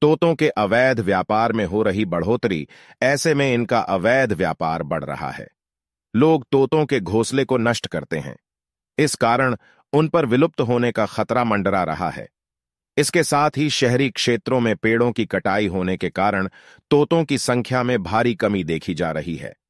तोतों के अवैध व्यापार में हो रही बढ़ोतरी ऐसे में इनका अवैध व्यापार बढ़ रहा है लोग तोतों के घोंसले को नष्ट करते हैं इस कारण उन पर विलुप्त होने का खतरा मंडरा रहा है इसके साथ ही शहरी क्षेत्रों में पेड़ों की कटाई होने के कारण तोतों की संख्या में भारी कमी देखी जा रही है